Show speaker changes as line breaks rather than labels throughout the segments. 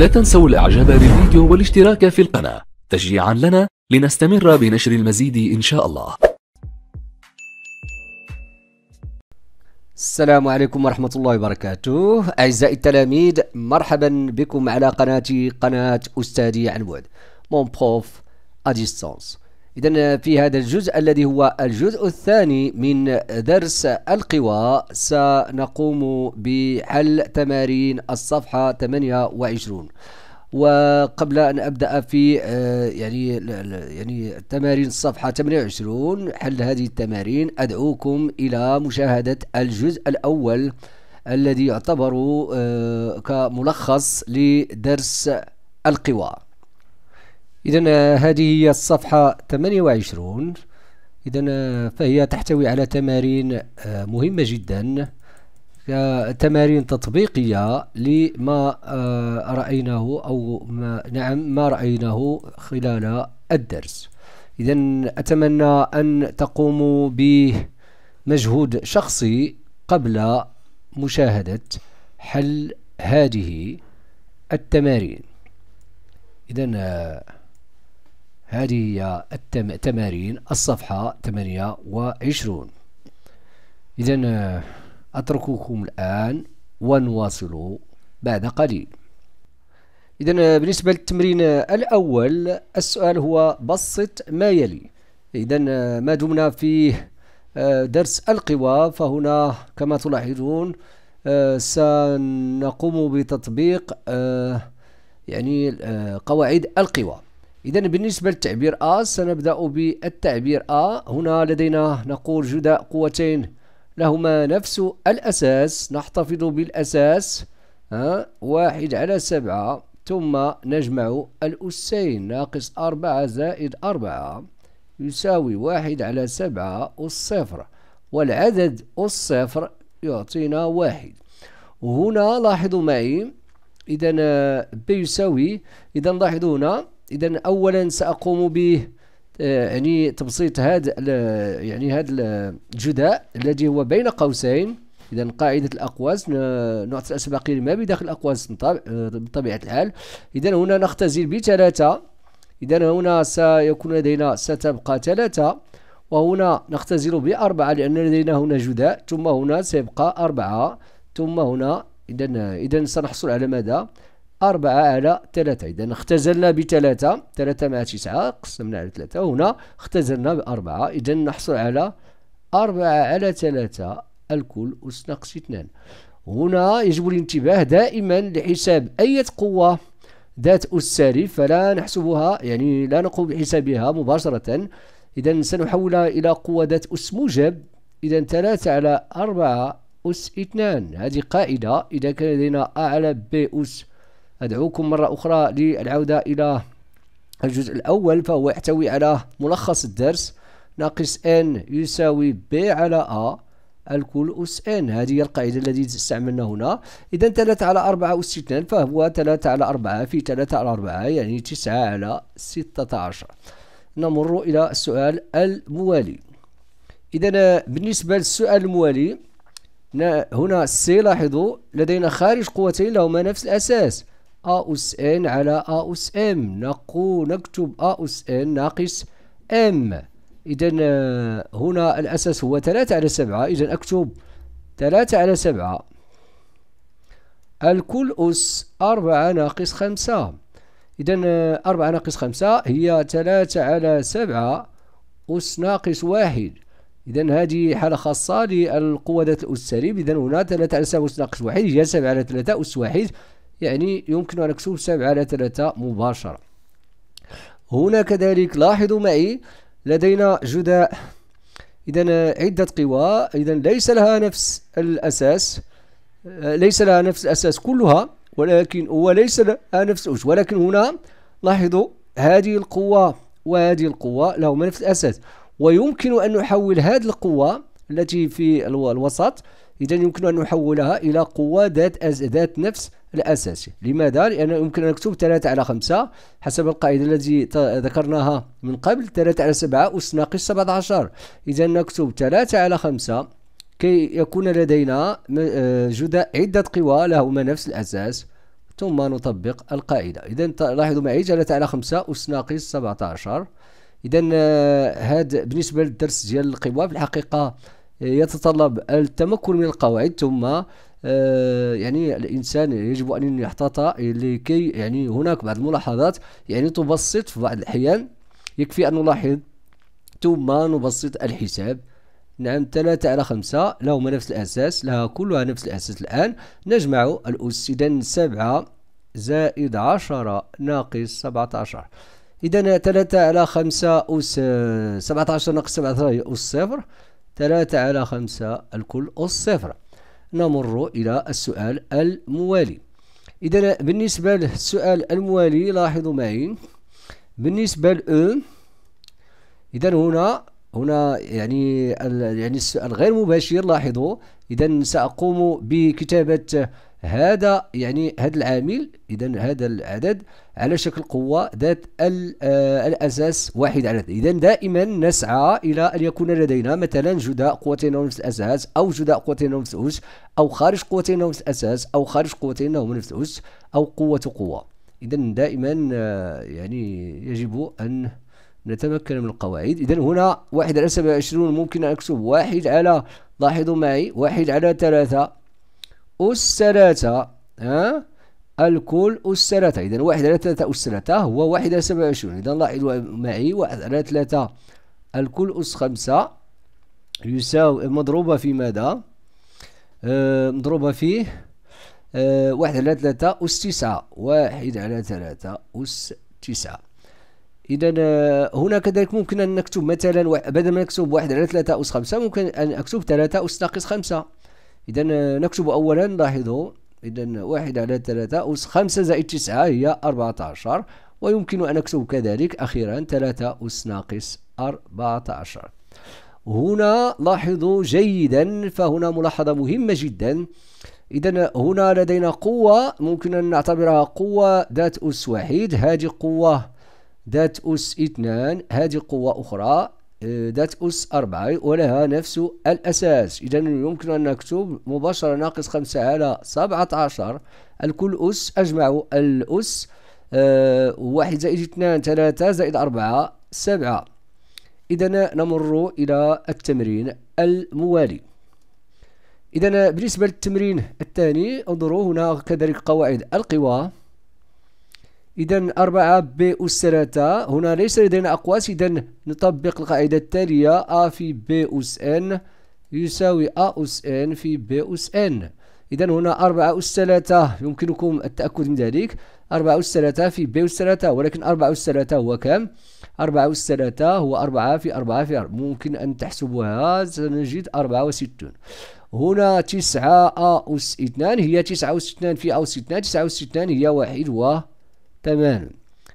لا تنسوا الاعجاب بالفيديو والاشتراك في القناة تشجيعا لنا لنستمر بنشر المزيد إن شاء الله السلام عليكم ورحمة الله وبركاته أعزائي التلاميذ مرحبا بكم على قناتي قناة أستاذي عن بعد مون بروف أديستانس إذا في هذا الجزء الذي هو الجزء الثاني من درس القوى سنقوم بحل تمارين الصفحة 28 وقبل أن أبدأ في آه، يعني يعني تمارين الصفحة 28 حل هذه التمارين أدعوكم إلى مشاهدة الجزء الأول الذي يعتبر آه، كملخص لدرس القوى إذا هذه هي الصفحة 28 إذا فهي تحتوي على تمارين آه، مهمة جدا تمارين تطبيقية لما آه، رأيناه أو ما نعم ما رأيناه خلال الدرس إذا أتمنى أن تقوموا بمجهود شخصي قبل مشاهدة حل هذه التمارين إذا آه، هذه هي التمارين الصفحة 28 إذا أترككم الآن ونواصل بعد قليل إذا بالنسبة للتمرين الأول السؤال هو بسط ما يلي إذا ما دمنا في آه، درس القوى فهنا كما تلاحظون آه، سنقوم بتطبيق آه، يعني قواعد القوى إذا بالنسبة للتعبير A سنبدأ بالتعبير A هنا لدينا نقول جداء قوتين لهما نفس الأساس نحتفظ بالأساس ها واحد على سبعة ثم نجمع الأسين ناقص أربعة زائد أربعة يساوي واحد على سبعة والصفر والعدد الصفر يعطينا واحد وهنا لاحظوا معي إذا آه، ب يساوي إذا لاحظوا هنا اذا اولا ساقوم به آه، يعني تبسيط هذا يعني هذا الجداء الذي هو بين قوسين اذا قاعده الاقواس نعطي الاسباقين ما بداخل الاقواس بطبيعه الحال اذا هنا نختزل بثلاثه اذا هنا سيكون لدينا ستبقى ثلاثه وهنا نختزل بأربعة لأن لدينا هنا جداء ثم هنا سيبقى أربعة ثم هنا إذا إذا سنحصل على ماذا؟ أربعة على ثلاثة إذا اختزلنا بثلاثة ثلاثة مع تسعة قسمنا على ثلاثة وهنا اختزلنا بأربعة إذا نحصل على أربعة على ثلاثة الكل أس ناقص اثنان هنا يجب الانتباه دائما لحساب أي قوة ذات أس سالب فلا نحسبها يعني لا نقوم بحسابها مباشرة إذا سنحولها إلى قوة ذات أس موجب إذا ثلاثة على أربعة أس اثنان هذه قاعدة إذا كان لدينا أعلى بأس أس أدعوكم مرة أخرى للعودة إلى الجزء الأول فهو يحتوي على ملخص الدرس ناقص n يساوي b على a الكل أس n هذه هي القاعدة التي استعملنا هنا إذا 3 على 4 أس 2 فهو 3 على 4 في 3 على 4 يعني 9 على 16 نمر إلى السؤال الموالي إذا بالنسبة للسؤال الموالي هنا سي لاحظوا لدينا خارج قوتين لهما نفس الأساس أ أس إن على A أس M نقول نكتب A أس N ناقص إم إذا آه، هنا الأساس هو ثلاثة على سبعة إذا أكتب ثلاثة على سبعة الكل أس أربعة ناقص خمسة إذا آه، أربعة ناقص خمسة هي ثلاثة على سبعة أس ناقص واحد إذا هذه حالة خاصة للقوة ذات الأس سالب إذا هنا ثلاثة على سبعة أس ناقص واحد هي سبعة على ثلاثة أس واحد يعني يمكن أن أكسب سبعة على ثلاثة مباشرة هنا كذلك لاحظوا معي لدينا جداء إذا عدة قوى إذا ليس لها نفس الأساس آه، ليس لها نفس الأساس كلها ولكن وليس لها نفس الأوج ولكن هنا لاحظوا هذه القوة وهذه القوة لهما نفس الأساس ويمكن أن نحول هذه القوة التي في الوسط إذا يمكن أن نحولها إلى قوة ذات أز... ذات نفس الأساسي لماذا؟ لأن يمكن أن نكتب 3 على 5 حسب القاعدة التي ذكرناها من قبل 3 على 7 أس ناقص 17 إذا نكتب 3 على 5 كي يكون لدينا آه، جداء عدة قوى لهما نفس الأساس ثم نطبق القاعدة إذا لاحظوا معي 3 على 5 أس ناقص 17 إذا هذا بالنسبة للدرس ديال القوى في الحقيقة يتطلب التمكن من القواعد ثم آه، يعني الانسان يجب ان يحتاط لكي يعني هناك بعض الملاحظات يعني تبسط في بعض الاحيان يكفي ان نلاحظ ثم نبسط الحساب نعم ثلاثة على خمسة لهما نفس الأساس لها كلها نفس الأساس الآن نجمع الأس إذا سبعة زائد عشرة ناقص سبعة عشر إذا ثلاثة على خمسة أس سبعة عشر ناقص سبعة عشر هي أس صفر 3 على 5 الكل أس الصفر نمر إلى السؤال الموالي إذا بالنسبة للسؤال الموالي لاحظوا معي بالنسبة لأو إذا هنا هنا يعني يعني السؤال غير مباشر لاحظوا إذا سأقوم بكتابة هذا يعني هذا العامل اذا هذا العدد على شكل قوه ذات آه، الاساس واحد عدد اذا دائما نسعى الى ان يكون لدينا مثلا جداء قوتين نفس الاساس او جداء قوتين نفس الاس او خارج قوتين نفس الاساس او خارج قوتين نفس الاس او قوه قوه اذا دائما آه، يعني يجب ان نتمكن من القواعد إذا هنا واحد على 27 ممكن أن أكتب واحد على لاحظوا معي واحد على ثلاثة أسرة ها الكل أسرة إذا واحد على ثلاثة أسرة هو واحد على سبعة وعشرون إذا لاحظوا معي واحد على ثلاثة الكل أس خمسة يساوي مضروبة في ماذا؟ أه مضروبة في أه واحد على ثلاثة أس تسعة واحد على ثلاثة أس تسعة إذا آه، هنا كذلك ممكن أن نكتب مثلا بدل ما نكتب واحد على ثلاثة أس خمسة ممكن أن أكتب ثلاثة أس ناقص خمسة إذا نكتب أولا لاحظوا إذا واحد على ثلاثة أس خمسة زائد تسعة هي أربعة عشر ويمكن أن أكتب كذلك أخيرا ثلاثة أس ناقص أربعة عشر هنا لاحظوا جيدا فهنا ملاحظة مهمة جدا إذا هنا لدينا قوة ممكن أن نعتبرها قوة ذات أس واحد هذه قوة ذات أس اثنان هذه قوة أخرى إيه، ذات أس أربعة ولها نفس الأساس إذا يمكن أن نكتب مباشرة ناقص خمسة على سبعة عشر الكل أس أجمع الأس إيه، واحد زائد اثنان ثلاثة زائد أربعة سبعة إذا نمر إلى التمرين الموالي إذا بالنسبة للتمرين الثاني انظروا هنا كذلك قواعد القوى إذا أربعة ب أس ثلاثة هنا ليس لدينا أقواس إذا نطبق القاعدة التالية أ في ب أس إن يساوي أ أس إن في ب أس إن إذا هنا أربعة أس ثلاثة يمكنكم التأكد من ذلك أربعة أس ثلاثة في ب أس ثلاثة ولكن أربعة أس ثلاثة هو كم؟ أربعة أس ثلاثة هو أربعة في أربعة في أربعة ممكن أن تحسبوها سنجد أربعة وستون هنا تسعة أ أس اثنان هي تسعة أس اثنان في أ أس اثنان تسعة أس اثنان هي واحد و تماما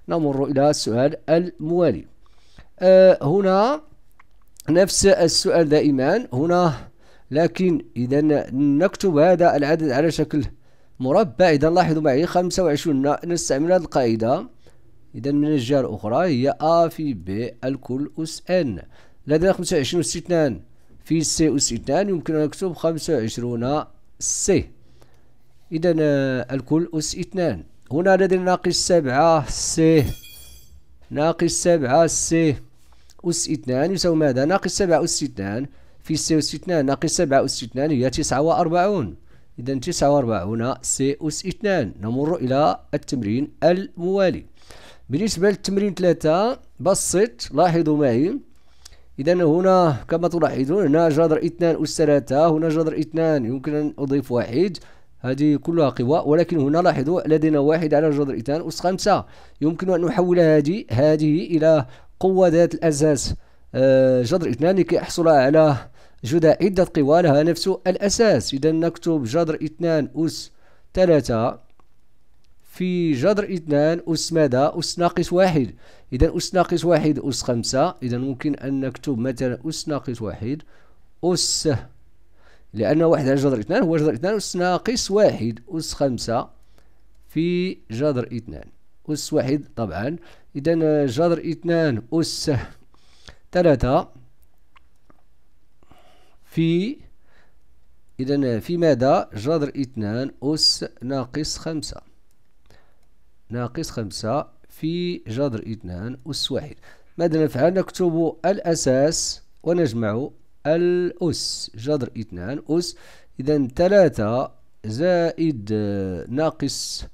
نمر إلى السؤال الموالي آه هنا نفس السؤال دائما هنا لكن إذا نكتب هذا العدد على شكل مربع إذا لاحظوا معي خمسة وعشرون نستعمل هذه القاعدة إذا من الجهة الأخرى هي أ في ب الكل أس إن لدينا خمسة وعشرون أس اثنان في سي أس اثنان يمكن أن نكتب خمسة وعشرون سي إذا آه، الكل أس اثنان هنا لدينا ناقص سبعة سي ناقص سبعة سي أس اثنان يساوي ماذا ناقص سبعة أس اثنان في سي أس اثنان ناقص سبعة أس اثنان هي تسعة وأربعون إذا تسعة وأربعون سي أس اثنان نمر إلى التمرين الموالي بالنسبة للتمرين ثلاثة بسط لاحظوا معي إذا هنا كما تلاحظون هنا جذر اثنان أس ثلاثة هنا جذر اثنان يمكن أن أضيف واحد هذه كلها قوى ولكن هنا لاحظوا لدينا واحد على جذر اثنان أس خمسة يمكن أن نحول هذه هذه إلى قوة ذات الأساس آه، جذر اثنان لكي أحصل على جدى عدة قوى لها نفس الأساس إذا نكتب جذر اثنان أس ثلاثة في جذر اثنان أس ماذا؟ أس ناقص واحد إذا أس ناقص واحد أس خمسة إذا ممكن أن نكتب مثلا أس ناقص واحد أس لأن واحد على جذر اثنان هو جذر اثنان أس ناقص واحد أس خمسة في جذر اثنان أس واحد طبعا إذا جذر اثنان أس ثلاثة في إذا في ماذا جذر اثنان أس ناقص خمسة ناقص خمسة في جذر اثنان أس واحد ماذا نفعل نكتب الأساس ونجمع الأس جذر اثنان أس إذا ثلاثة زائد آه، ناقص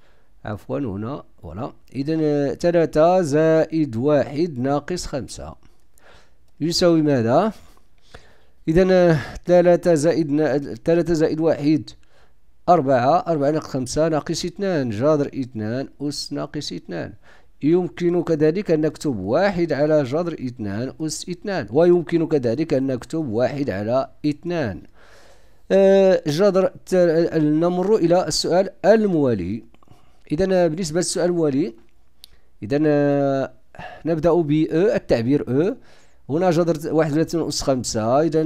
عفوا هنا فوالا إذا آه، ثلاثة زائد واحد ناقص خمسة يساوي ماذا؟ إذا آه، ثلاثة زائد ثلاثة زائد واحد أربعة أربعة ناقص خمسة ناقص اثنان جذر اثنان أس ناقص اثنان يمكنك كذلك أن نكتب واحد على جذر اثنان أس اثنان ويمكن كذلك أن نكتب واحد على اثنان آه، جذر نمر إلى السؤال الموالي إذا بالنسبة للسؤال الموالي إذا نبدأ ب التعبير أ هنا جذر واحد وثلاثون أس خمسة إذا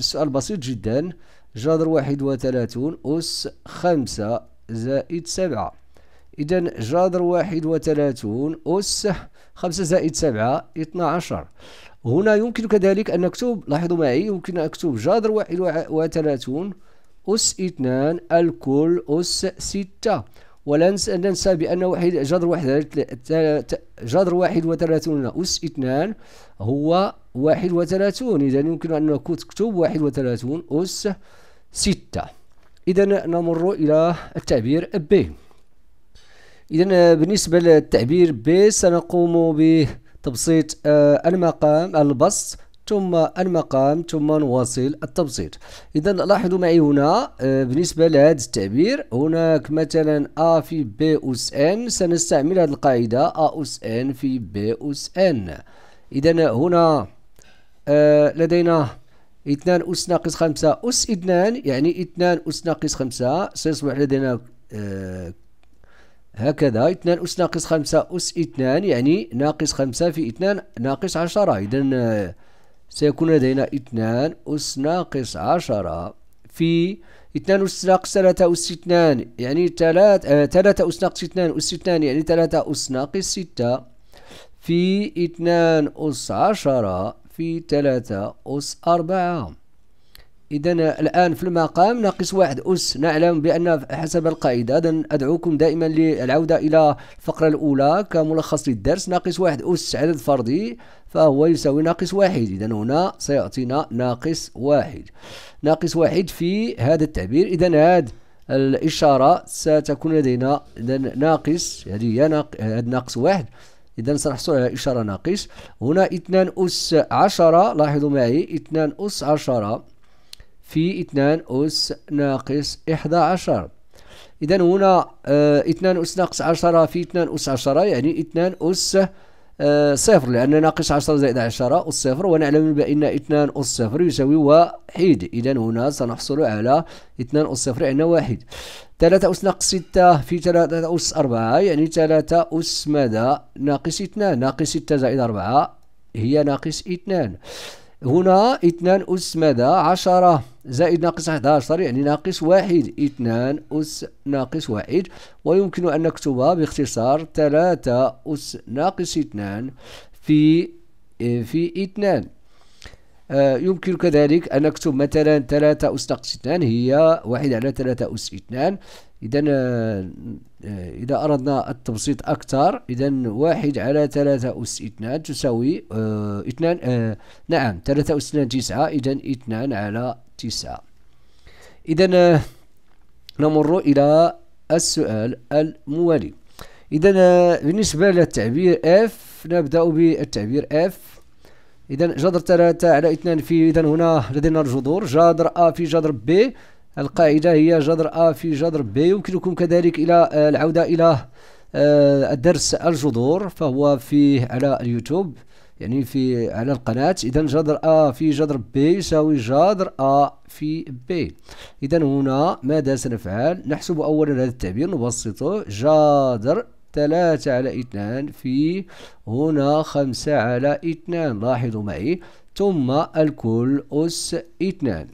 السؤال بسيط جدا جذر واحد وثلاثون أس خمسة زائد سبعة إذا جذر واحد وثلاثون أس خمسة زائد سبعة اثنا عشر هنا يمكن كذلك أن نكتب لاحظوا معي يمكن أن أكتب جذر واحد وثلاثون أس اثنان الكل أس ستة ولا ننسى بأن واحد جذر واحد جذر واحد وثلاثون أس اثنان هو واحد وثلاثون إذا يمكن أن نكتب واحد وثلاثون أس ستة إذا نمر إلى التعبير ب إذا بالنسبة للتعبير ب سنقوم بتبسيط آه، المقام البسط ثم المقام ثم نواصل التبسيط اذا لاحظوا معي هنا آه، بالنسبه لهذا التعبير هناك مثلا ا في ب اس ان سنستعمل هذه القاعده ا اس ان في ب اس ان اذا هنا آه، لدينا 2 اس ناقص 5 اس 2 يعني 2 اس ناقص 5 سيصبح لدينا هكذا اثنان أس ناقص خمسة أس اثنان يعني ناقص خمسة في اثنان ناقص عشرة إذا آه، سيكون لدينا اثنان أس ناقص عشرة في اثنان أس ناقص ثلاثة أس اثنان يعني ثلاثة آه، ثلاثة أس ناقص اثنان أس اثنان يعني ثلاثة أس ناقص ستة في اثنان أس عشرة في ثلاثة أس أربعة إذا الآن في المقام ناقص واحد أس نعلم بأن حسب القاعدة إذا أدعوكم دائما للعودة إلى الفقرة الأولى كملخص للدرس ناقص واحد أس عدد فردي فهو يساوي ناقص واحد إذا هنا سيعطينا ناقص واحد ناقص واحد في هذا التعبير إذا هذا الإشارة ستكون لدينا إذا ناقص هذه هي ناقص واحد إذا سنحصل على إشارة ناقص هنا اثنان أس عشرة لاحظوا معي اثنان أس عشرة في 2 أس ناقص 11 إذا هنا 2 آه، أس ناقص 10 في 2 أس 10 يعني 2 أس آه، صفر لأن ناقص 10 زائد 10 أس صفر ونعلم بأن 2 أس صفر يساوي واحد إذا هنا سنحصل على 2 أس صفر يعني واحد 3 أس ناقص 6 في 3 أس 4 يعني 3 أس ماذا ناقص 2 ناقص 6 زائد 4 هي ناقص 2 هنا اثنان أس ماذا عشرة زائد ناقص 11 يعني ناقص واحد اثنان أس ناقص واحد ويمكن أن نكتبها باختصار ثلاثة أس ناقص اثنان في في اثنان آه، يمكن كذلك أن نكتب مثلا ثلاثة أس ناقص اثنان هي واحد على ثلاثة أس اثنان إذا آه، آه، إذا أردنا التبسيط أكثر إذا واحد على ثلاثة أس اثنان تساوي اه اثنان اه نعم ثلاثة أس اثنان تسعة إذا اثنان على تسعة إذا آه، نمر إلى السؤال الموالي إذا آه، بالنسبة للتعبير اف نبدأ بالتعبير اف إذا جذر ثلاثة على اثنان في إذا هنا لدينا الجذور جذر أ في جذر ب القاعدة هي جذر أ في جذر ب يمكنكم كذلك إلى آه، العودة إلى آه، الدرس الجذور فهو فيه على اليوتيوب يعني في على القناة إذا جذر أ في جذر ب يساوي جذر أ في ب إذا هنا ماذا سنفعل نحسب أولا هذا التعبير نبسطه جذر ثلاثة على اثنان في هنا خمسة على اثنان لاحظوا معي ثم الكل أس اثنان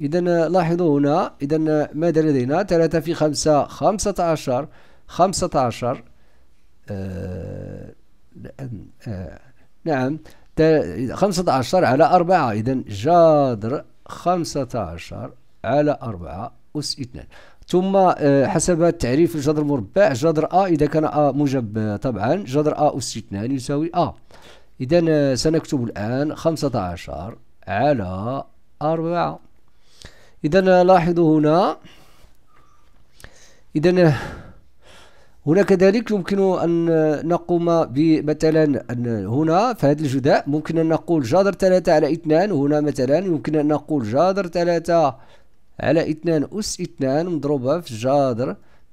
إذا لاحظوا هنا إذا ماذا لدينا ثلاثة في خمسة خمسة عشر خمسة عشر آه، آه، نعم خمسة عشر على أربعة إذا جذر خمسة عشر على أربعة أس اثنان ثم آه، حسب تعريف الجذر المربع جذر أ إذا كان أ موجب طبعا جذر أ أس اثنان يساوي أ إذا سنكتب الآن خمسة عشر على أربعة إذا لاحظوا هنا إذا هنا كذلك يمكن أن نقوم بمثلا أن هنا في هذا الجداء ممكن أن نقول جذر ثلاثة على اثنان هنا مثلا يمكن أن نقول جذر ثلاثة على اثنان أس اثنان مضروبة في جذر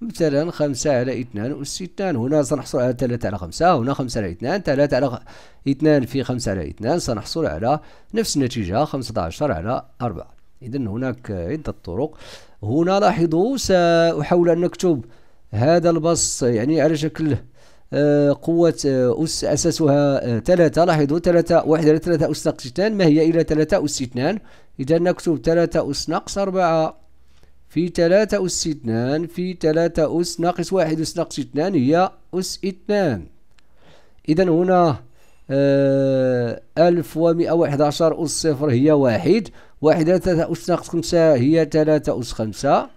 مثلا خمسة على اثنان أس اثنان هنا سنحصل على ثلاثة على خمسة هنا خمسة على اثنان ثلاثة على اثنان في خمسة على اثنان سنحصل على نفس النتيجة خمسة عشر على أربعة إذا هناك عدة طرق هنا لاحظوا سأحاول أن نكتب هذا البسط يعني على شكل آه، قوة آه، أس أساسها ثلاثة آه، لاحظوا ثلاثة واحدة ثلاثة أس ناقص اثنان ما هي إلى ثلاثة أس اثنان إذا نكتب ثلاثة أس ناقص أربعة في ثلاثة أس اثنان في ثلاثة أس ناقص واحد أس ناقص اثنان هي أس اثنان إذا هنا ألف ومئة وحد عشر أس صفر هي واحد واحدة ثلاثة أس ناقص خمسة هي ثلاثة أس خمسة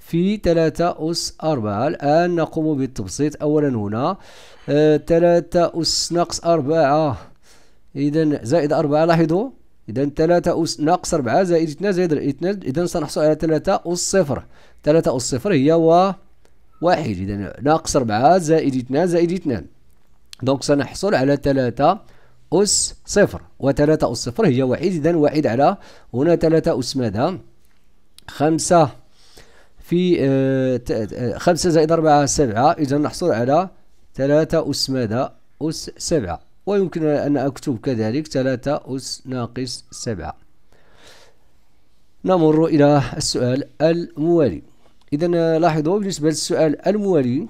في ثلاثة أس أربعة الآن نقوم بالتبسيط أولا هنا آه، ثلاثة أس ناقص أربعة إذا زائد أربعة لاحظوا إذا ثلاثة أس ناقص أربعة زائد اثنان زائد اثنان إذا سنحصل على ثلاثة أس صفر ثلاثة أس صفر هي و واحد إذا ناقص أربعة زائد اثنان زائد اثنان دونك سنحصل على ثلاثة أس صفر وثلاثة أس صفر هي واحد إذا واحد على هنا ثلاثة أس ماذا خمسة في آه, آه، خمسة زائد أربعة سبعة إذا نحصل على ثلاثة أس ماذا أس سبعة ويمكن أن أكتب كذلك ثلاثة أس ناقص سبعة نمر إلى السؤال الموالي إذا لاحظوا بالنسبة للسؤال الموالي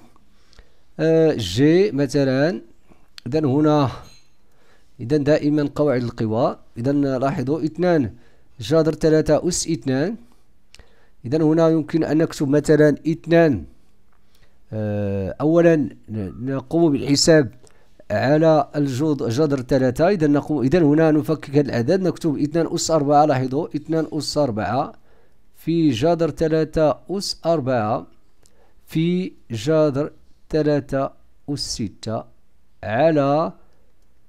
آه جي مثلا إذا هنا إذا دائما قواعد القوى إذا لاحظوا اثنان جذر ثلاثة أس اثنان إذا هنا يمكن أن نكتب مثلا اثنان آه، أولا نقوم بالحساب على الجذر جذر ثلاثة إذا نقوم إذا هنا نفكك هذا العدد نكتب اثنان أس أربعة لاحظوا اثنان أس أربعة في جذر ثلاثة أس أربعة في جذر ثلاثة أس ستة على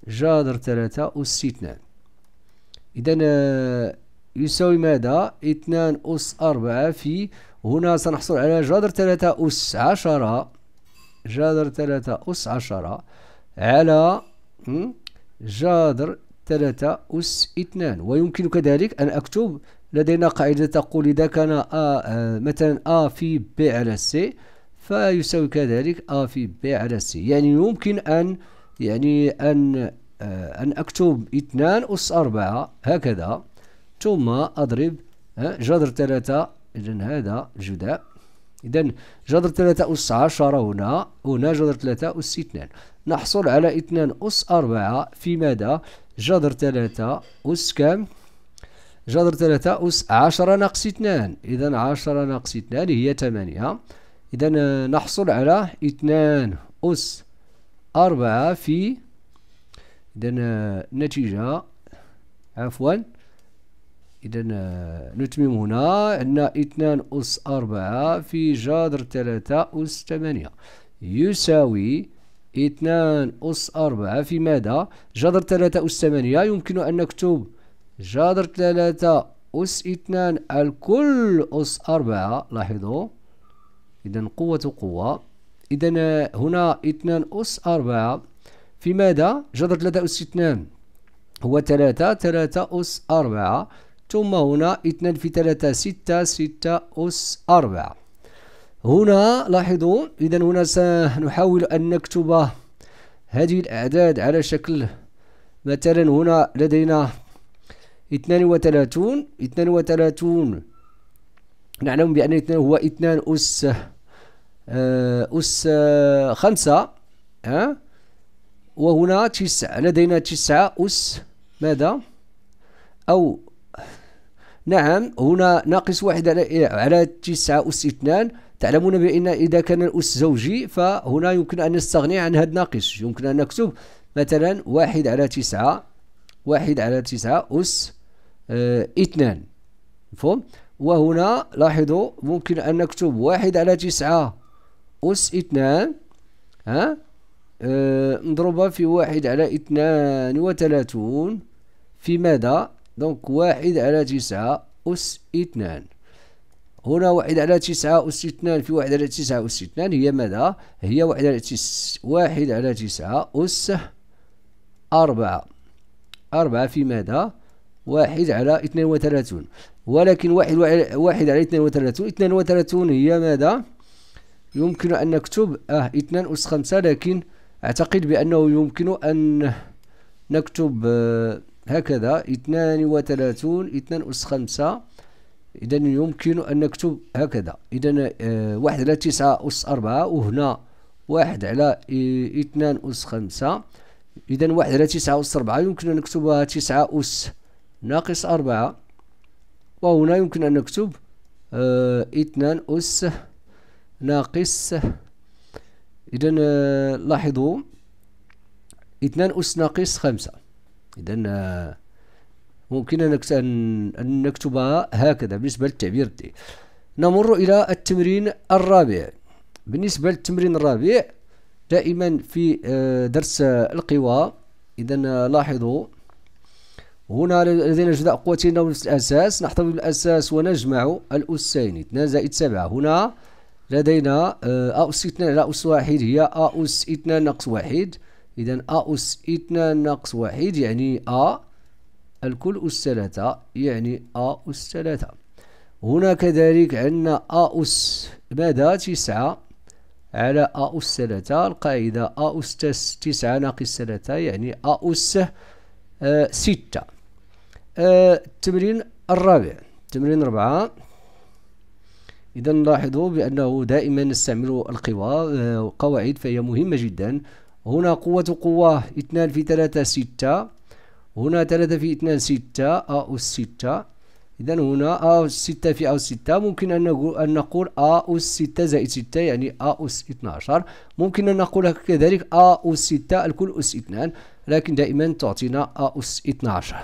جذر ثلاثة أس اثنان إذا آه، يساوي ماذا؟ اثنان أس أربعة في هنا سنحصل على جذر ثلاثة أس عشرة جذر ثلاثة أس عشرة على جذر ثلاثة أس اثنان ويمكن كذلك أن أكتب لدينا قاعدة تقول إذا كان آ آه مثلا آ في ب على سي فيساوي كذلك آ في ب على سي يعني يمكن أن يعني أن آه، أن أكتب اثنان أس أربعة هكذا ثم أضرب آه، جذر ثلاثة إذا هذا جداء إذا جذر ثلاثة أس عشرة هنا هنا جذر ثلاثة أس اثنان نحصل على اثنان أس أربعة في ماذا جذر ثلاثة أس كم جذر ثلاثة أس عشرة ناقص اثنان إذا عشرة ناقص اثنان هي ثمانية إذا آه، نحصل على اثنان أس أربعة في إذن نتيجة عفوا إذن نتمم هنا عندنا اثنان أس أربعة في جذر ثلاثة أس ثمانية يساوي اثنان أس أربعة في ماذا؟ جذر ثلاثة أس ثمانية يمكن أن نكتب جذر ثلاثة أس اثنان الكل أس أربعة لاحظوا إذن قوة قوة إذا هنا اثنان أس أربعة في ماذا؟ جذر ثلاثة أس اثنان هو ثلاثة ثلاثة أس أربعة ثم هنا اثنان في ثلاثة ستة ستة أس أربعة هنا لاحظوا إذا هنا سنحاول أن نكتب هذه الأعداد على شكل مثلا هنا لدينا اثنان وثلاثون اثنان وثلاثون نعلم بأن اثنان هو اثنان أس آه، أس آه، خمسة ها وهنا تسعة لدينا تسعة أس ماذا أو نعم هنا ناقص واحد على على تسعة أس اثنان تعلمون بأن إذا كان الأس زوجي فهنا يمكن أن نستغني عن هذا الناقص يمكن أن نكتب مثلا واحد على تسعة واحد على تسعة أس اه اثنان مفهوم وهنا لاحظوا ممكن أن نكتب واحد على تسعة أس اثنان ها آه، نضربها في واحد على اثنان وثلاثون في ماذا دونك واحد على تسعة أس اثنان هنا واحد على تسعة أس اثنان في واحد على تسعة أس اثنان هي ماذا هي واحد على تس واحد على تسعة أس أربعة أربعة في ماذا واحد على اثنين وثلاثون ولكن واحد واحد على اثنين وثلاثون اثنين وثلاثون هي ماذا يمكن أن نكتب آه اثنان أس خمسة لكن أعتقد بأنه يمكن أن نكتب آه هكذا اثنان وثلاثون اثنان أس خمسة إذا يمكن أن نكتب هكذا إذا آه واحد على تسعة أس أربعة وهنا واحد على آه، اثنان أس خمسة إذا واحد على تسعة أس أربعة يمكن أن نكتبها تسعة أس ناقص أربعة وهنا يمكن أن نكتب آه، اثنان أس ناقص إذا آه، لاحظوا اثنان أس ناقص خمسة إذا آه، ممكن أن نكتبها هكذا بالنسبة للتعبير دي نمر إلى التمرين الرابع بالنسبة للتمرين الرابع دائما في آه، درس القوى إذا لاحظوا هنا لدينا جداء قوتين نفس الأساس نحتفظ بالأساس ونجمع الأسين 2 زائد 7 هنا لدينا آه، أ أس اثنان على أس واحد هي أ أس اثنان ناقص واحد إذا أ أس اثنان ناقص واحد يعني أ الكل أس ثلاثة يعني أ أس ثلاثة هنا كذلك عندنا أ أس ماذا تسعة على أوس أس ثلاثة القاعدة أوس أس تسعة ناقص ثلاثة يعني أوس آه ستة آه، التمرين الرابع تمرين ربعة إذا لاحظوا بأنه دائما نستعمل القوى آه، قواعد فهي مهمة جدا هنا قوة قوة اثنان في ثلاثة ستة هنا ثلاثة في اثنان ستة أ أو ستة إذا هنا أو ستة في أو ستة ممكن أن نقول أن أ أس ستة زائد ستة يعني أ أس 12 ممكن أن نقول كذلك أ أس ستة الكل أس اثنان لكن دائما تعطينا أ أس 12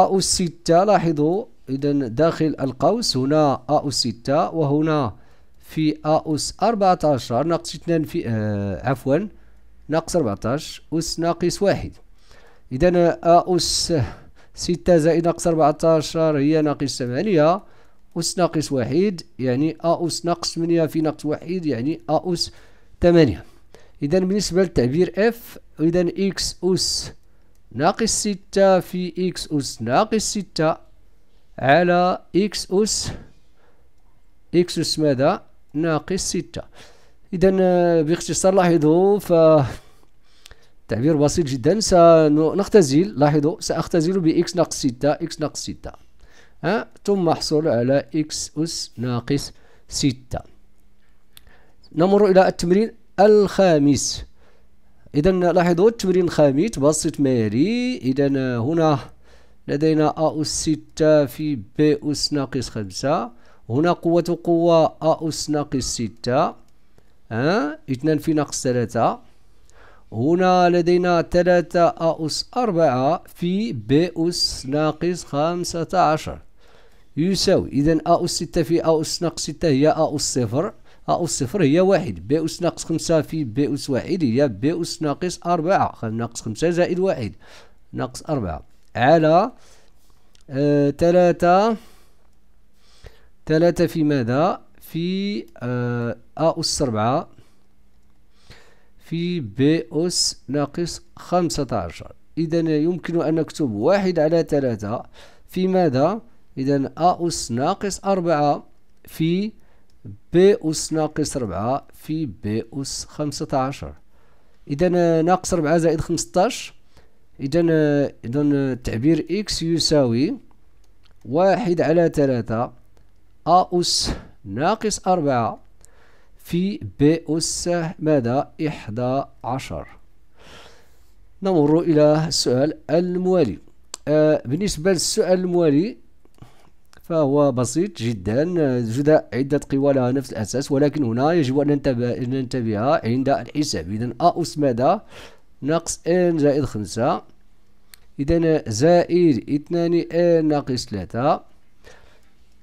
أ أس ستة لاحظوا إذا داخل القوس هنا أ أس ستة وهنا في أ أس أربعة عشر ناقص اثنان في آه عفوا ناقص أربعة عشر أس ناقص واحد إذا أوس أس ستة زائد ناقص أربعة عشر هي ناقص ثمانية أس ناقص واحد يعني أوس أس ناقص ثمانية في ناقص واحد يعني أوس أس ثمانية إذا بالنسبة للتعبير اف إذا إكس أس ناقص ستة في إكس أس ناقص ستة على إكس أس إكس أس ماذا ناقص ستة إذا آه، باختصار لاحظوا ف تعبير بسيط جدا سنختزل لاحظوا سأختزل بإكس ناقص ستة إكس ناقص ستة ها ثم أحصل على إكس أس ناقص ستة نمر إلى التمرين الخامس إذا لاحظوا التمرين الخامس بسيط مالي إذا آه، هنا لدينا أ أس ستة في ب أس ناقص خمسة هنا قوة قوة أ أس ناقص ستة ها اثنان في ناقص ثلاثة هنا لدينا ثلاثة أ أس أربعة في ب أس ناقص خمسة عشر يساوي إذا أوس ستة في أ أس ناقص ستة هي أوس صفر أوس صفر هي واحد ب أس ناقص خمسة في ب أس واحد هي ب أس ناقص أربعة ناقص خمسة زائد واحد ناقص أربعة على ثلاثة آه، ثلاثة في ماذا في آه، أ أس أربعة في ب أس ناقص خمسة عشر إذا يمكن أن نكتب واحد على ثلاثة في ماذا إذا أ أس ناقص أربعة في ب أس ناقص ربعة في ب أس خمسة عشر إذا ناقص ربعة زائد خمسة عشر اذا اذا التعبير اكس يساوي واحد على ثلاثة أ أس ناقص أربعة في ب أس مدى إحدى عشر نمر إلى السؤال الموالي آه بالنسبة للسؤال الموالي فهو بسيط جدا جدا عدة قوى لها نفس الأساس ولكن هنا يجب أن ننتبه, عند الحساب إذا أ أس مدى ناقص ان زائد خمسة إذا زائد اثنان ال ناقص ثلاثة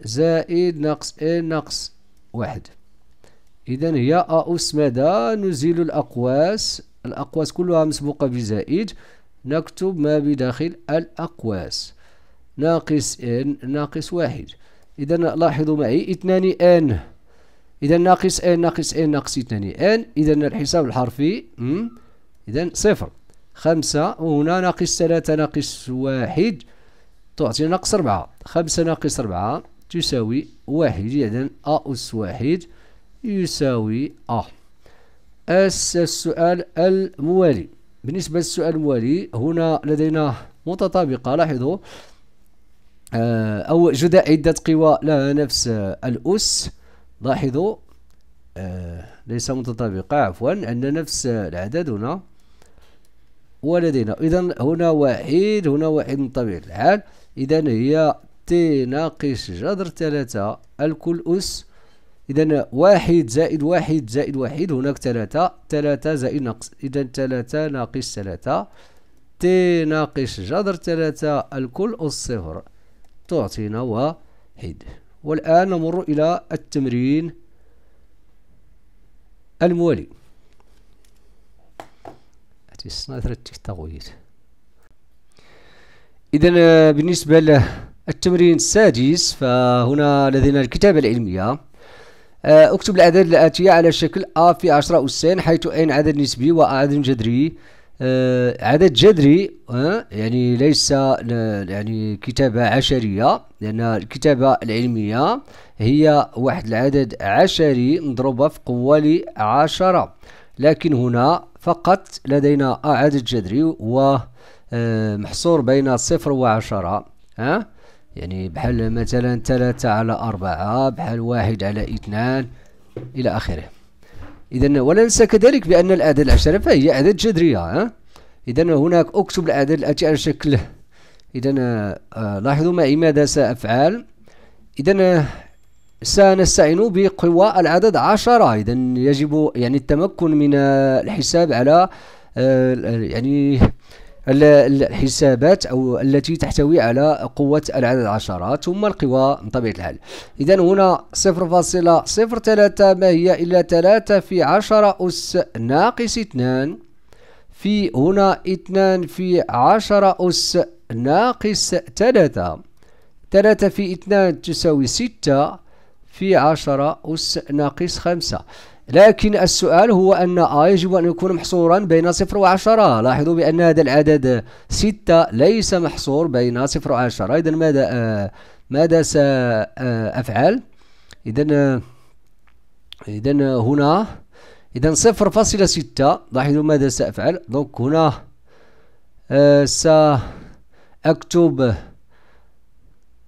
زائد ناقص ال ناقص واحد إذا هي أؤس ماذا نزيل الأقواس الأقواس كلها مسبوقة بزائد نكتب ما بداخل الأقواس ناقص ان ناقص واحد إذا لاحظوا معي اثنان ان إذا ناقص ان ناقص ان ناقص اثنان ان إذا الحساب الحرفي إذا صفر خمسة وهنا ناقص ثلاثة ناقص واحد تعطينا ناقص ربعة خمسة ناقص ربعة تساوي واحد إذن أ أس واحد يساوي أ أس السؤال الموالي بالنسبة للسؤال الموالي هنا لدينا متطابقة لاحظوا آه، أو جداء عدة قوى لها نفس الأس لاحظوا آه، ليس متطابقة عفوا أن نفس العدد هنا ولدينا اذا هنا وحيد هنا وحيد من طبيعه الحال اذا هي تي ناقص جذر ثلاثة الكل أس إذا واحد زائد واحد زائد واحد هناك ثلاثة ثلاثة زائد ناقص إذا ثلاثة ناقص ثلاثة تي ناقص جذر ثلاثة الكل أس صفر تعطينا واحد والآن نمر إلى التمرين الموالي في يسنا ثلاثة تغويت إذا آه، بالنسبة للتمرين آه، السادس فهنا لدينا الكتابة العلمية آه، اكتب الأعداد الآتية على شكل ا في عشرة أسان حيث أين عدد نسبي وعدد جذري عدد جذري يعني ليس يعني كتابة عشرية لأن الكتابة العلمية هي واحد العدد عشري مضروبة في قوة لعشرة لكن هنا فقط لدينا عدد جذري آه، محصور بين صفر وعشرة ها يعني بحال مثلا ثلاثة على أربعة بحال واحد على اثنان إلى آخره إذا ولا ننسى كذلك بأن الأعداد العشرة فهي أعداد جذرية ها إذا هناك أكتب الأعداد الآتي على شكل إذا آه، لاحظوا معي ماذا سأفعل إذا سنستعين بقوى العدد عشرة إذا يجب يعني التمكن من الحساب على آه، يعني الحسابات أو التي تحتوي على قوة العدد عشرة ثم القوى بطبيعة الحال إذا هنا صفر فاصلة صفر ثلاثة ما هي إلا ثلاثة في عشرة أس ناقص اثنان في هنا اثنان في عشرة أس ناقص ثلاثة ثلاثة في اثنان تساوي ستة في عشرة أس ناقص خمسة لكن السؤال هو أن آ آه، يجب أن يكون محصورا بين صفر وعشرة لاحظوا بأن هذا العدد ستة ليس محصور بين صفر وعشرة إذا ماذا آه ماذا سأفعل إذا إذا هنا إذا صفر فاصلة ستة لاحظوا ماذا سأفعل دونك هنا آه سأكتب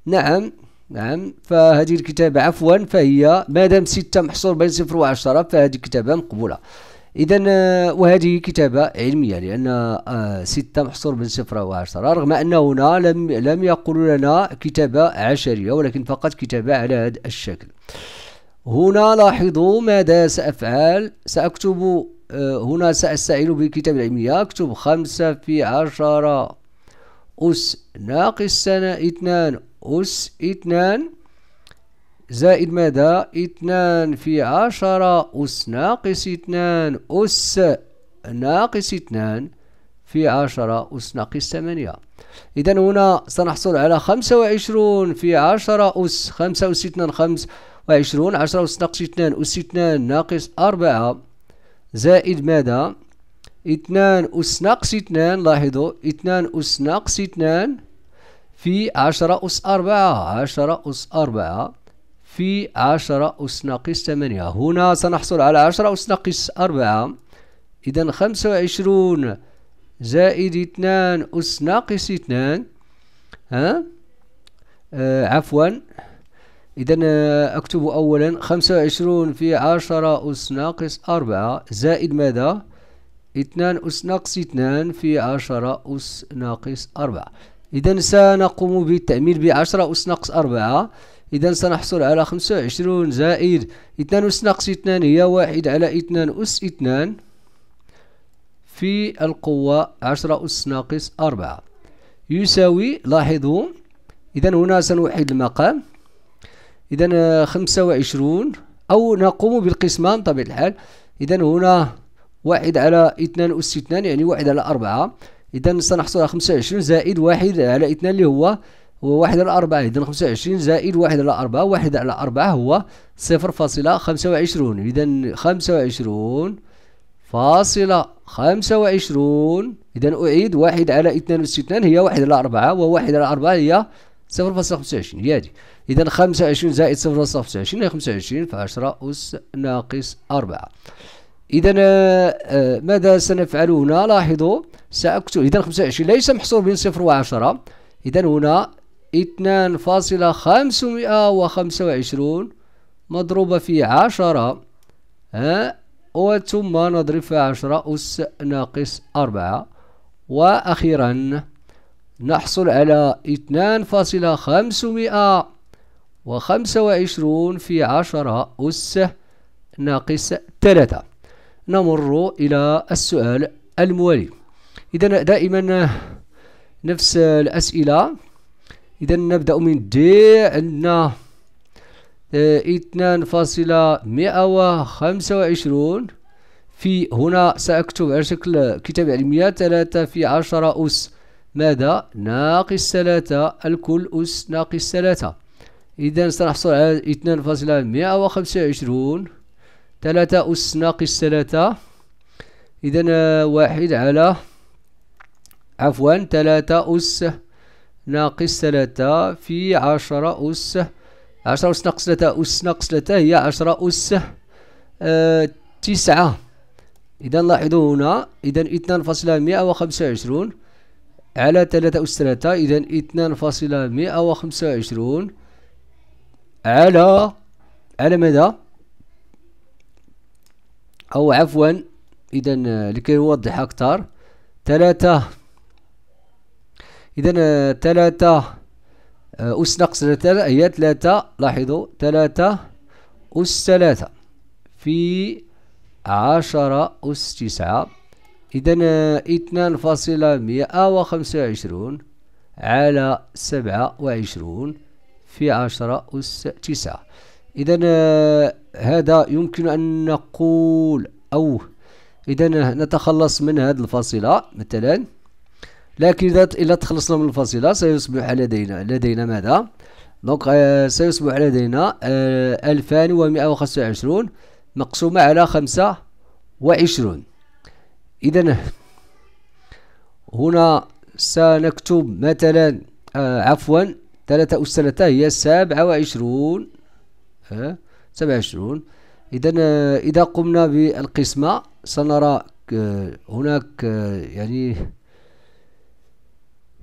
نعم نعم فهذه الكتابة عفوا فهي مادام ستة محصور بين صفر وعشرة فهذه الكتابة مقبولة إذا آه، وهذه كتابة علمية لأن آه، ستة محصور بين صفر وعشرة رغم أن هنا لم لم يقولوا لنا كتابة عشرية ولكن فقط كتابة على هذا الشكل هنا لاحظوا ماذا سأفعل سأكتب آه، هنا سأستعين بالكتابة العلمية أكتب خمسة في عشرة أس ناقص سنة اثنان أس اثنان زائد ماذا اثنان في عشرة أس ناقص اثنان أس ناقص اثنان في عشرة أس ناقص ثمانية إذا هنا سنحصل على خمسة وعشرون في عشرة أس خمسة أس اثنان خمس وعشرون عشرة أس ناقص اثنان أس اثنان ناقص أربعة زائد ماذا اثنان أس ناقص اثنان لاحظوا اثنان أس ناقص اثنان في عشرة أس أربعة عشرة أس أربعة في عشرة أس ناقص ثمانية هنا سنحصل على عشرة أس ناقص أربعة إذا خمسة وعشرون زائد اثنان أس ناقص اثنان ها آه عفوا إذا آه، أكتب أولا خمسة وعشرون في عشرة أس ناقص أربعة زائد ماذا؟ اثنان أس ناقص اثنان في عشرة أس ناقص أربعة إذا سنقوم بالتأميل بعشرة أس ناقص أربعة إذا سنحصل على خمسة وعشرون زائد اثنان أس ناقص اثنان هي واحد على اثنان أس اثنان في القوة عشرة أس ناقص أربعة يساوي لاحظوا إذا هنا سنوحد المقام إذا خمسة وعشرون أو نقوم بالقسمان بطبيعة الحال إذا هنا واحد على اثنان أس اثنان يعني واحد على أربعة اذا سنحصل على خمسة 25 زائد واحد على اثنان اللي هو هو واحد على أربعة إذا خمسة وعشرين زائد واحد على أربعة واحد على أربعة هو صفر فاصلة خمسة وعشرون إذا خمسة وعشرون فاصلة خمسة وعشرون إذا أعيد واحد على اثنان اثنان هي واحد على أربعة وواحد على أربعة هي صفر فاصلة خمسة وعشرين هي هادي إذا خمسة وعشرون زائد صفر فاصلة خمسة وعشرين هي خمسة وعشرين في عشرة أس ناقص أربعة إذا آه، ماذا سنفعل هنا لاحظوا سأكتب إذا 25 ليس محصور بين صفر 10 إذا هنا اثنان فاصلة مضروبة في عشرة ها وثم نضرب في عشرة أس ناقص أربعة وأخيرا نحصل على اثنان فاصلة في عشرة أس ناقص 3 نمر إلى السؤال الموالي إذا دائما نفس الأسئلة إذا نبدأ من دي عندنا آه، اثنان فاصلة مئة وخمسة وعشرون في هنا سأكتب على شكل كتاب علمية يعني ثلاثة في عشرة أس ماذا ناقص ثلاثة الكل أس ناقص ثلاثة إذا سنحصل على اثنان فاصلة مئة وخمسة وعشرون ثلاثة أس ناقص ثلاثة إذا آه، واحد على عفوا ثلاثة أس ناقص ثلاثة في عشرة أس عشرة أس ناقص ثلاثة أس ناقص ثلاثة هي عشرة أس آه تسعة إذا لاحظوا هنا إذا اثنان فاصلة مئة وخمسة وعشرون على ثلاثة أس ثلاثة إذا اثنان فاصلة مئة وخمسة وعشرون على على ماذا؟ أو عفوا إذا آه، لكي نوضح أكثر ثلاثة إذا آه، ثلاثة آه، أس ناقص ثلاثة هي ثلاثة لاحظوا ثلاثة أس ثلاثة في عشرة أس تسعة إذا اثنان فاصلة مئة وخمسة وعشرون على سبعة وعشرون في عشرة أس تسعة إذا هذا يمكن أن نقول أو إذا نتخلص من هذه الفاصلة مثلا لكن إذا تخلصنا من الفاصلة سيصبح لدينا لدينا ماذا؟ دونك آه سيصبح لدينا آه 2125 مقسومة على 25 إذا هنا سنكتب مثلا آه عفوا ثلاثة أس ثلاثة هي وعشرون آه سبعة إذا إذا قمنا بالقسمة سنرى آه، هناك آه، يعني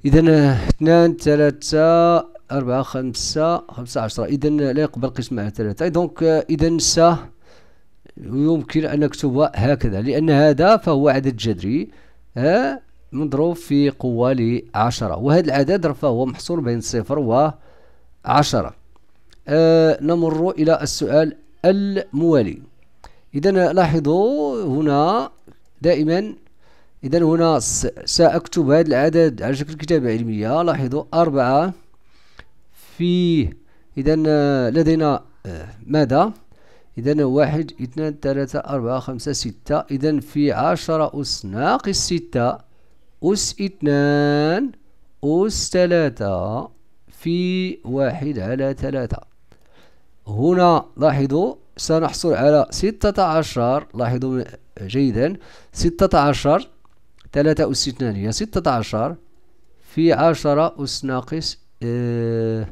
إذا اثنان ثلاثة أربعة خمسة خمسة عشرة إذا لا يقبل قسمة على ثلاثة دونك آه، إذا س يمكن أن نكتبها هكذا لأن هذا فهو عدد جذري مضروب في قوة لعشرة وهذا العدد فهو محصور بين صفر 10 آه نمر إلى السؤال الموالي إذا لاحظوا هنا دائما إذا هنا سأكتب هذا العدد على شكل كتابة علمية لاحظوا أربعة في إذا لدينا آه، ماذا؟ إذا واحد اثنان ثلاثة أربعة خمسة ستة إذا في عشرة أس ناقص ستة أس اثنان أس ثلاثة في واحد على ثلاثة هنا لاحظوا سنحصل على ستة عشر لاحظوا جيدا ستة عشر ثلاثة أس اثنان هي ستة عشر في عشرة أس ناقص آه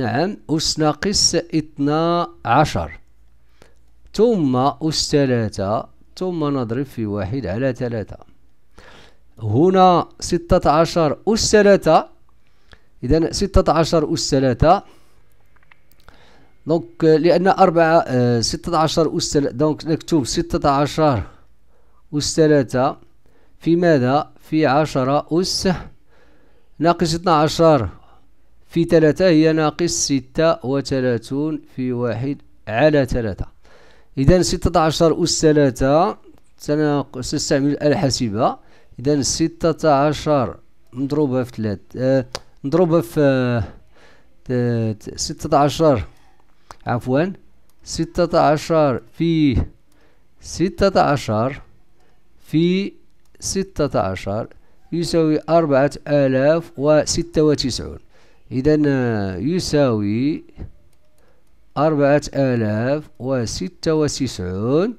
نعم أس ناقص اثنا عشر ثم أس ثلاثة ثم نضرب في واحد على ثلاثة هنا ستة عشر أس ثلاثة إذا ستة عشر أس ثلاثة دونك لان أربعة ستة عشر أس دونك نكتب ستة عشر أس ثلاثة في ماذا في عشرة أس ناقص اثنا عشر في ثلاثة هي ناقص ستة وثلاثون في واحد على ثلاثة إذا ستة عشر أس ثلاثة سنستعمل الحاسبة إذا ستة عشر مضروبة في ثلاثة آه مضروبة في ستة عشر عفوا ستة عشر في ستة عشر في ستة عشر يساوي أربعة آلاف وستة وتسعون إذا يساوي أربعة آلاف وستة وتسعون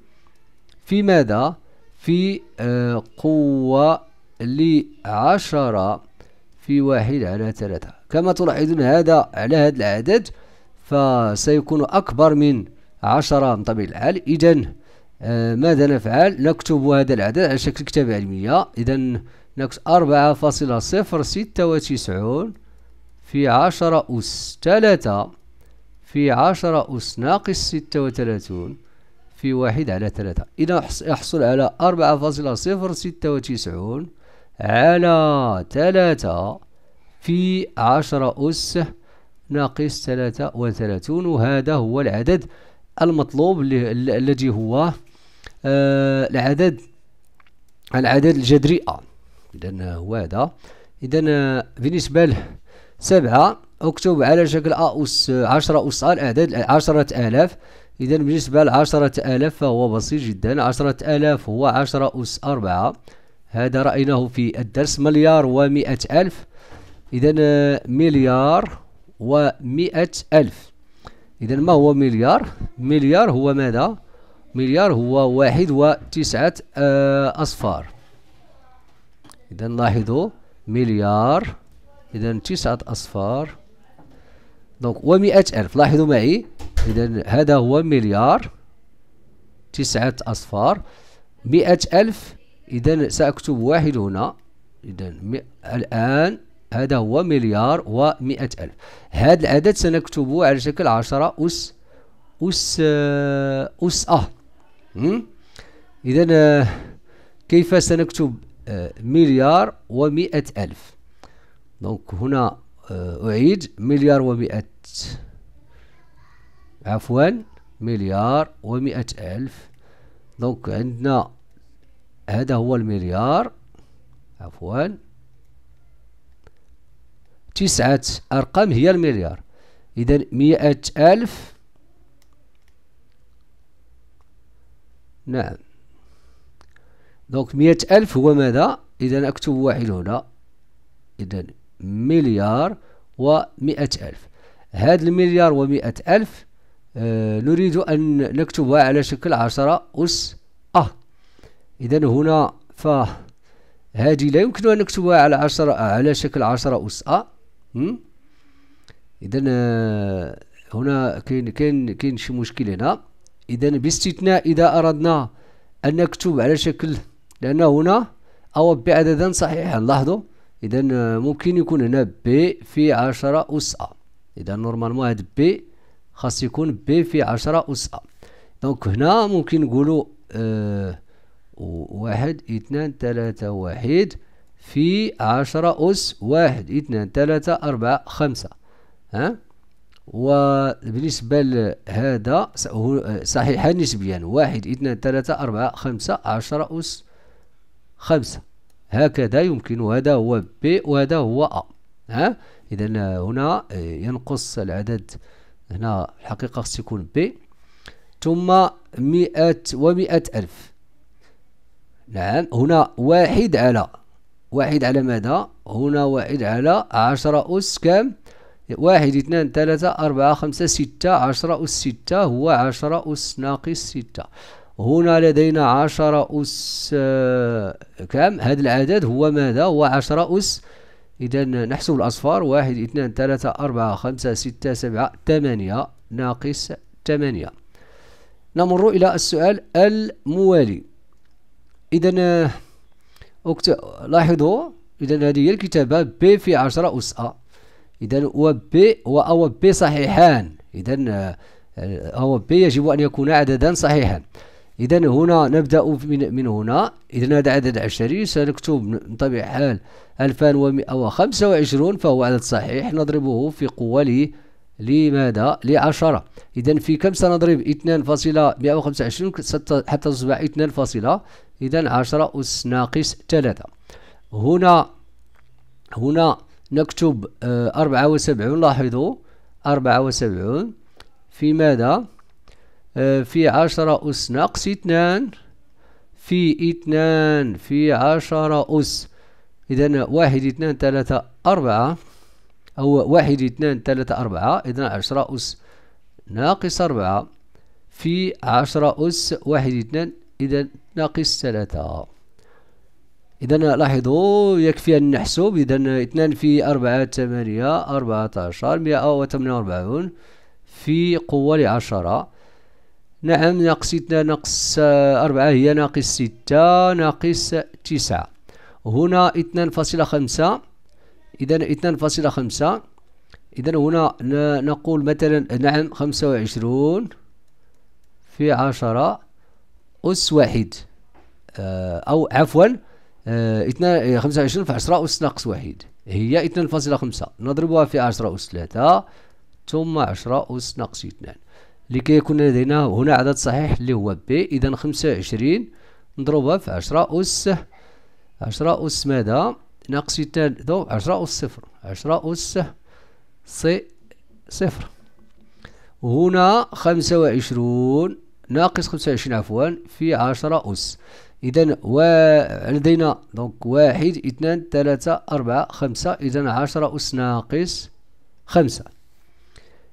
في ماذا؟ في آه، قوة لعشرة في واحد على ثلاثة كما تلاحظون هذا على هذا العدد فسيكون أكبر من عشرة من طبيعة الحال إذا آه، ماذا نفعل نكتب هذا العدد على شكل كتابة علمية إذا نكتب أربعة فاصلة صفر ستة وتسعون في عشرة أس ثلاثة في عشرة أس ناقص ستة وثلاثون في واحد على ثلاثة إذا يحصل على أربعة فاصلة صفر ستة وتسعون على ثلاثة في عشرة أس ناقص 33 وهذا هو العدد المطلوب الذي هو آه العدد العدد الجذري أ إذا هو هذا إذا بالنسبة له 7 اكتب على شكل أ أس 10 أس أ الأعداد 10000 إذا بالنسبة ل 10000 فهو بسيط جدا 10000 هو 10 أس 4 هذا رأيناه في الدرس مليار و100000 إذا مليار ومئة ألف إذا ما هو مليار مليار هو ماذا مليار هو واحد وتسعة آه، أصفار إذا لاحظوا مليار إذا تسعة أصفار دونك ومئة ألف لاحظوا معي إذا هذا هو مليار تسعة أصفار مئة ألف إذا سأكتب واحد هنا إذا الآن هذا هو مليار و ألف هذا العدد سنكتبه على شكل عشرة أس أس أس أ أه. إذا كيف سنكتب آه، مليار و ألف دونك هنا آه، أعيد مليار و عفوا مليار و ألف دونك عندنا هذا هو المليار عفوا تسعة أرقام هي المليار إذا مئة ألف نعم دونك مئة ألف هو ماذا إذا أكتب واحد هنا إذا مليار ومئة ألف هذا المليار ومئة ألف آه نريد أن نكتبها على شكل عشرة أس أ إذا هنا فهذه لا يمكن أن نكتبها على عشرة على شكل عشرة أس أ اذا آه، هنا كاين كاين كاين شي مشكل هنا اذا باستثناء اذا اردنا ان نكتب على شكل لان هنا او بعددا صحيحا لاحظوا اذا آه، ممكن يكون هنا بي في عشرة اس ا اذا نورمالمون هاد بي خاص يكون بي في عشرة اس ا دونك هنا ممكن نقولوا آه واحد اثنان ثلاثة واحد في عشرة أس واحد اثنان ثلاثة أربعة خمسة ها وبالنسبة لهذا صحيحة نسبيا واحد اثنان ثلاثة أربعة خمسة عشرة أس خمسة هكذا يمكن وهذا هو بي وهذا هو أ ها إذا هنا آه، ينقص العدد هنا الحقيقة خص يكون بي ثم مئة ومئة ألف نعم هنا واحد على واحد على ماذا هنا واحد على عشرة أس كم واحد اثنان ثلاثة أربعة خمسة ستة عشرة أس ستة هو عشرة أس ناقص ستة هنا لدينا عشرة أس آه، كم هذا العدد هو ماذا هو عشرة أس إذا نحسب الأصفار واحد اثنان ثلاثة أربعة خمسة ستة سبعة ثمانية ناقص ثمانية نمر إلى السؤال الموالي إذا آه، لاحظوا اذا هذه هي الكتابه بي في 10 اس ا اذا هو بي او بي صحيحان اذا آه، هو بي يجب ان يكون عددا صحيحا اذا هنا نبدا من, من هنا اذا هذا عدد عشري سنكتب من طبيعه الحال 2125 فهو عدد صحيح نضربه في قوه لماذا لعشرة إذا في كم سنضرب اثنان فاصلة مئة وخمسة وعشرين حتى تصبح اثنان فاصلة إذا عشرة أس ناقص ثلاثة هنا هنا نكتب آه، أربعة وسبعون لاحظوا أربعة وسبعون في ماذا آه، في عشرة أس ناقص اثنان في اثنان في عشرة أس إذا واحد اثنان ثلاثة أربعة هو واحد اثنان ثلاثة أربعة إذا عشرة أس ناقص أربعة في عشرة أس واحد اثنان إذا ناقص ثلاثة إذا لاحظوا يكفي أن نحسب إذا اثنان في أربعة ثمانية أربعة عشر مئة وثمانية وأربعون في قوة لعشرة نعم ناقص اثنان ناقص أربعة هي ناقص ستة ناقص تسعة هنا اثنان فاصلة خمسة إذا 2.5 إذا هنا نقول مثلا نعم 25 في 10 أس واحد آه، أو عفوا 25 آه، آه، في 10 أس ناقص واحد هي 2.5 نضربها في 10 أس 3 ثم 10 أس ناقص 2 لكي يكون لدينا هنا عدد صحيح اللي هو بي إذا 25 نضربها في 10 أس 10 أس ماذا ناقص ذو عشرة أس صفر عشرة أس سي صفر هنا خمسة وعشرون ناقص خمسة وعشرين عفوا في عشرة أس إذا و... لدينا دونك واحد اثنان ثلاثة أربعة خمسة إذا عشرة أس ناقص خمسة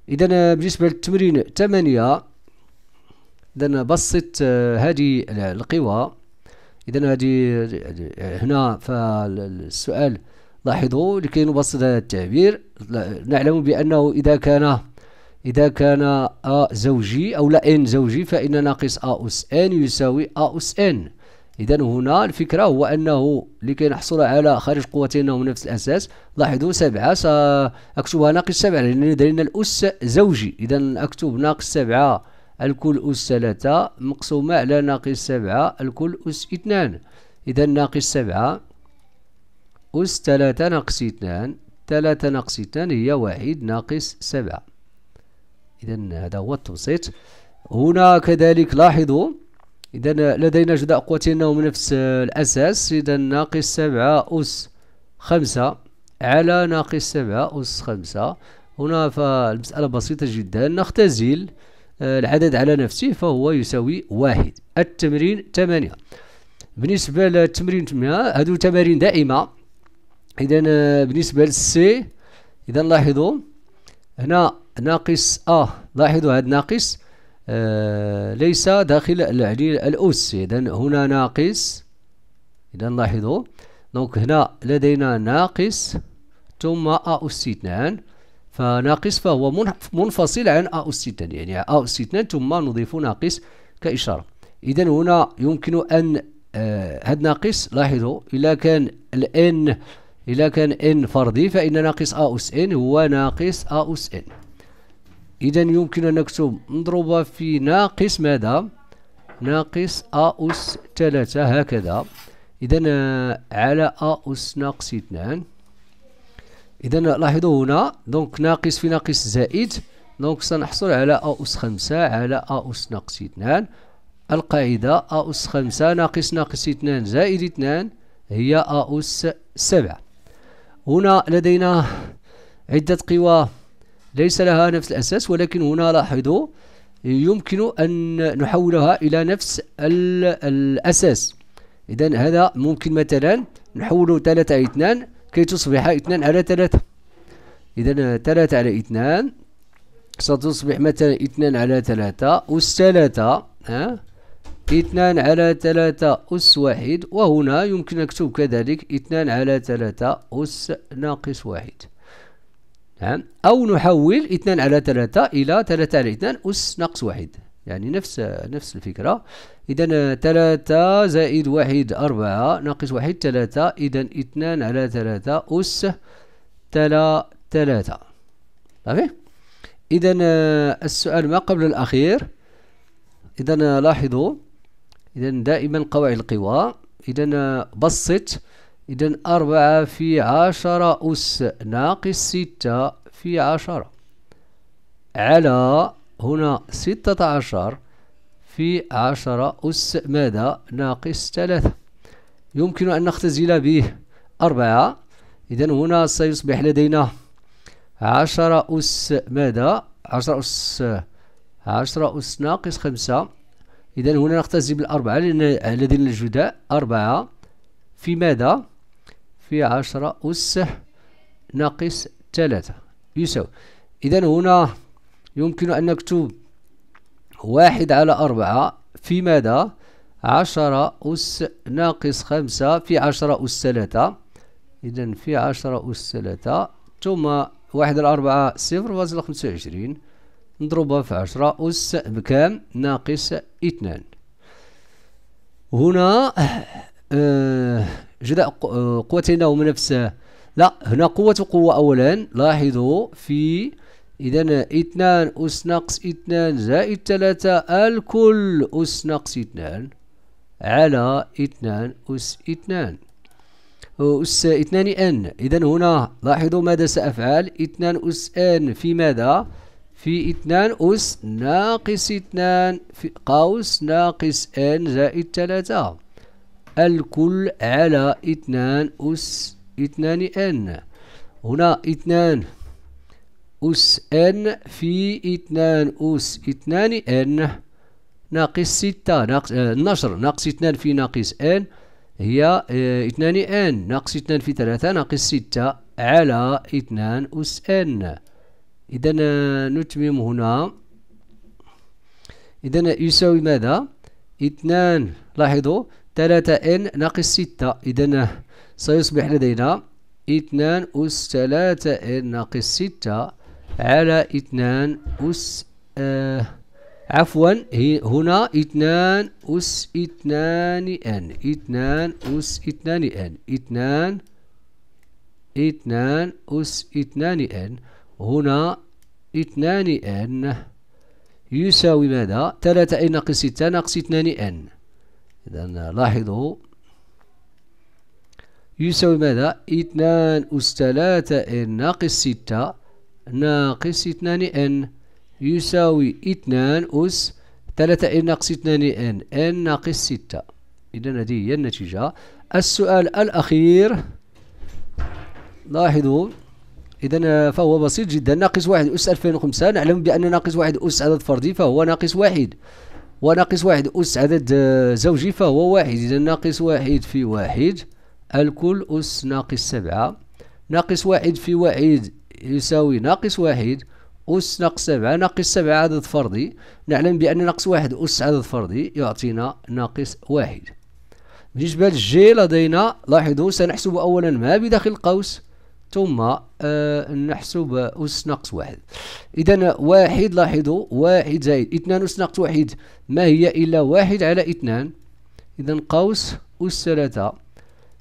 إذا بالنسبة للتمرين ثمانية إذا بسط آه، هذه القوى اذا هذه هنا فالسؤال لاحظوا لكي نبسط هذا التعبير نعلم بانه اذا كان إذا كان أ زوجي أو لا إن زوجي فإن ناقص أ أس إن يساوي أ أس إن إذا هنا الفكرة هو أنه لكي نحصل على خارج قوتين هم نفس الأساس لاحظوا سبعة سأكتبها ناقص سبعة لأن لدينا الأس زوجي إذا أكتب ناقص سبعة الكل أس ثلاثة مقسومة على ناقص سبعة الكل أس اثنان إذا ناقص سبعة أس ثلاثة ناقص اثنان ثلاثة ناقص اثنان هي واحد ناقص سبعة إذا هذا هو التبسيط هنا كذلك لاحظوا إذا لدينا جداء قوتين قوتينهم نفس الأساس إذا ناقص سبعة أس خمسة على ناقص سبعة أس خمسة هنا فالمسألة بسيطة جدا نختزل آه، العدد على نفسه فهو يساوي واحد التمرين ثمانية بالنسبة للتمرين 8 هادو تمارين دائمة إذا آه، بالنسبة للسي إذا لاحظوا هنا ناقص أ لاحظوا هاد ناقص آه ليس داخل يعني الأس إذا هنا ناقص إذا لاحظوا دونك هنا لدينا ناقص ثم أ أس اثنان نعم. فناقص فهو منفصل عن أ اثنان يعني أ اثنان ثم نضيف ناقص كإشارة إذا هنا يمكن أن آه، هذا ناقص لاحظوا إلا كان الان إلا كان ان فردي فإن ناقص أ أس ان هو ناقص أ أس ان إذا يمكن أن نكتب نضربها في ناقص ماذا؟ ناقص أ أس ثلاثة هكذا إذا آه، على أ أس ناقص اثنان اذا لاحظوا هنا دونك ناقص في ناقص زائد دونك سنحصل على أ أس خمسة على أ أس ناقص اثنان القاعدة أ أس خمسة ناقص ناقص اثنان زائد اثنان هي أ أس سبعة هنا لدينا عدة قوى ليس لها نفس الأساس ولكن هنا لاحظوا يمكن أن نحولها إلى نفس الأساس إذا هذا ممكن مثلا نحول 3 إلى 2 كي تصبح اثنان على ثلاثة إذا ثلاثة على اثنان ستصبح مثلا اثنان على ثلاثة أس ثلاثة ها اثنان على ثلاثة أس واحد وهنا يمكن أكتب كذلك اثنان على ثلاثة أس ناقص واحد أو نحول اثنان على ثلاثة إلى ثلاثة على اثنان أس ناقص واحد يعني نفس نفس الفكرة إذا ثلاثة زائد واحد أربعة ناقص واحد ثلاثة إذا اثنان على ثلاثة أس تلا ثلاثة صافي إذا آه، السؤال ما قبل الأخير إذا آه، لاحظوا إذا دائما قواعد القوى إذا آه، بسط إذا أربعة في عشرة أس ناقص ستة في عشرة على هنا ستة عشر في عشرة أس ماذا ناقص ثلاثة يمكن أن نختزل به أربعة إذا هنا سيصبح لدينا عشرة أس ماذا عشرة أس عشرة أس ناقص خمسة إذا هنا نختزل بالأربعة لأن لدينا الجداء أربعة في ماذا في عشرة أس ناقص ثلاثة يساوي إذا هنا يمكن أن نكتب واحد على أربعة في ماذا عشرة أس ناقص خمسة في عشرة أس ثلاثة إذا في عشرة أس ثلاثة ثم واحد على أربعة صفر فاصلة خمسة وعشرين نضربها في عشرة أس بكام ناقص اثنان هنا آه، جداء آه، قوتين هما نفس لا هنا قوة قوة أولا لاحظوا في إذا اثنان أس ناقص اثنان زائد ثلاثة الكل أس ناقص اثنان على اثنان أس اثنان أس اثنان أن إذا هنا لاحظوا ماذا سأفعل اثنان أس أن في ماذا؟ في اثنان أس ناقص اثنان في قوس ناقص أن زائد ثلاثة الكل على اثنان أس اثنان أن هنا اثنان أس إن في اثنان أس اثنان إن ناقص ستة ناقص آه، النشر ناقص اثنان في ناقص إن هي آه، اثنان إن ناقص اثنان في ثلاثة ناقص ستة على اثنان أس إن إذا آه، نتمم هنا إذا يساوي ماذا؟ اثنان لاحظوا ثلاثة إن ناقص ستة إذا سيصبح لدينا اثنان أس ثلاثة إن ناقص ستة على اثنان أس آه عفوا هنا اثنان أس اثنان أن اثنان أس اثنان أن اثنان اثنان أس اثنان أن هنا اثنان أن يساوي ماذا؟ ثلاثة أي ناقص ستة ناقص اثنان أن إذا لاحظوا يساوي ماذا؟ اثنان أس ثلاثة أن ناقص ستة ناقص اثنان ان يساوي اثنان أس ثلاثة ان ناقص اثنان ان ان ناقص ستة إذا هذه هي النتيجة السؤال الأخير لاحظوا إذا فهو بسيط جدا ناقص واحد أس 2005 نعلم بأن ناقص واحد أس عدد فردي فهو ناقص واحد وناقص واحد أس عدد زوجي فهو واحد إذا ناقص واحد في واحد الكل أس ناقص سبعة ناقص واحد في واحد يساوي ناقص واحد أس ناقص سبعة ناقص سبعة عدد فردي نعلم بأن ناقص واحد أس عدد فردي يعطينا ناقص واحد بالنسبة للجي لدينا لاحظوا سنحسب أولا ما بداخل القوس ثم آه نحسب أس ناقص واحد إذا واحد لاحظوا واحد زائد اثنان أس ناقص واحد ما هي إلا واحد على اثنان إذا قوس أس ثلاثة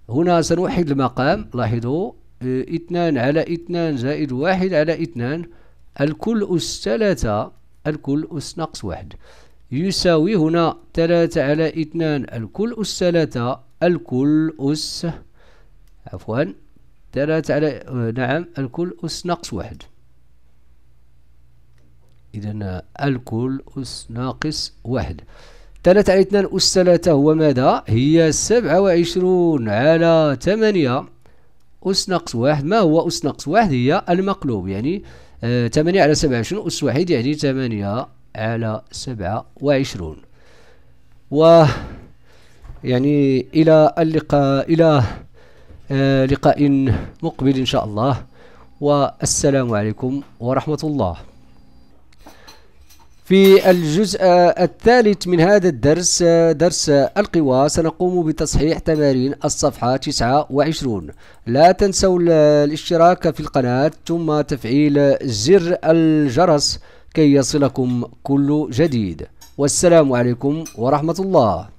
هنا سنوحد المقام لاحظوا اثنان على اثنان زائد واحد على اثنان الكل أس ثلاثة الكل أس ناقص واحد يساوي هنا ثلاثة على اثنان الكل أس ثلاثة الكل أس عفوا ثلاثة على نعم الكل أس ناقص واحد إذا الكل أس ناقص واحد ثلاثة على اثنان أس ثلاثة هو ماذا؟ هي سبعة وعشرون على ثمانية أس ناقص واحد ما هو أس ناقص واحد هي المقلوب يعني آه 8 على 7 شنو أس واحد يعني 8 على 27 و يعني إلى اللقاء إلى آه لقاء مقبل إن شاء الله والسلام عليكم ورحمة الله في الجزء الثالث من هذا الدرس درس القوى سنقوم بتصحيح تمارين الصفحة 29 لا تنسوا الاشتراك في القناة ثم تفعيل زر الجرس كي يصلكم كل جديد والسلام عليكم ورحمة الله